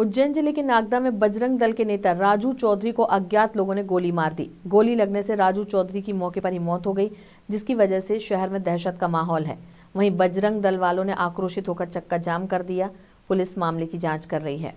उज्जैन जिले के नागदा में बजरंग दल के नेता राजू चौधरी को अज्ञात लोगों ने गोली मार दी गोली लगने से राजू चौधरी की मौके पर ही मौत हो गई जिसकी वजह से शहर में दहशत का माहौल है वहीं बजरंग दल वालों ने आक्रोशित होकर चक्का जाम कर दिया पुलिस मामले की जांच कर रही है